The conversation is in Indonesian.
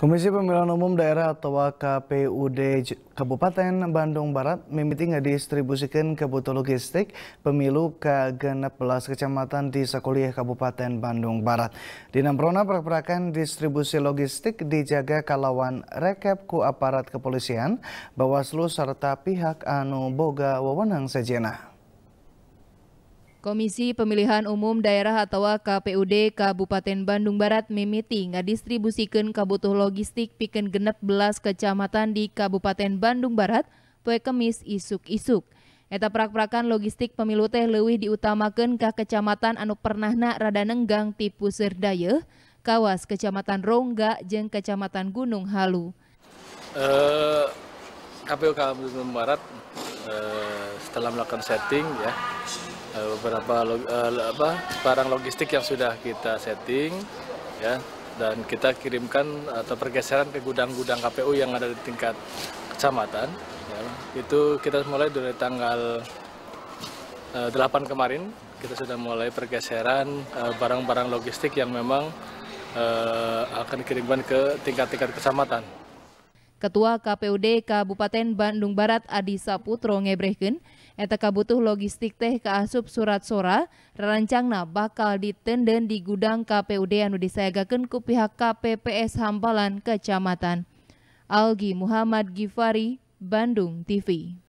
Komisi Pemilihan Umum Daerah atau KPUD Kabupaten Bandung Barat memiti ngedistribusikan kebutuhan logistik pemilu ke belas kecamatan di Sekolah Kabupaten Bandung Barat. Di Namprona pergerakan distribusi logistik dijaga kalawan rekap ku aparat kepolisian, Bawaslu serta pihak anu boga wewenang sejenah. Komisi Pemilihan Umum Daerah atau KPUD Kabupaten Bandung Barat mimiti ngadistribusikan kabutuh logistik piken genep belas kecamatan di Kabupaten Bandung Barat poe kemis isuk-isuk. Eta prak-prakan logistik pemilu teh lewih diutamakan ke kecamatan anu pernah nak rada nenggang tipu serdaya, kawas kecamatan Rongga jeng kecamatan Gunung Halu. Uh, eh, KPU Kabupaten Barat eh, setelah melakukan setting ya Eh, beberapa log, uh, apa, barang logistik yang sudah kita setting ya dan kita kirimkan atau pergeseran ke gudang-gudang KPU yang ada di tingkat kecamatan ya. itu kita mulai dari tanggal uh, eh, 8 kemarin kita sudah mulai pergeseran barang-barang uh, logistik yang memang uh, akan dikirimkan ke tingkat-tingkat kecamatan Ketua KPUD Kabupaten Bandung Barat Adi Saputro ngebrehkeun eta kabutuh logistik teh keasup surat sora rancangna bakal ditenden di gudang KPUD anu disayagakan ku pihak KPPS Hambalan Kecamatan. Algi Muhammad Gifari, Bandung TV.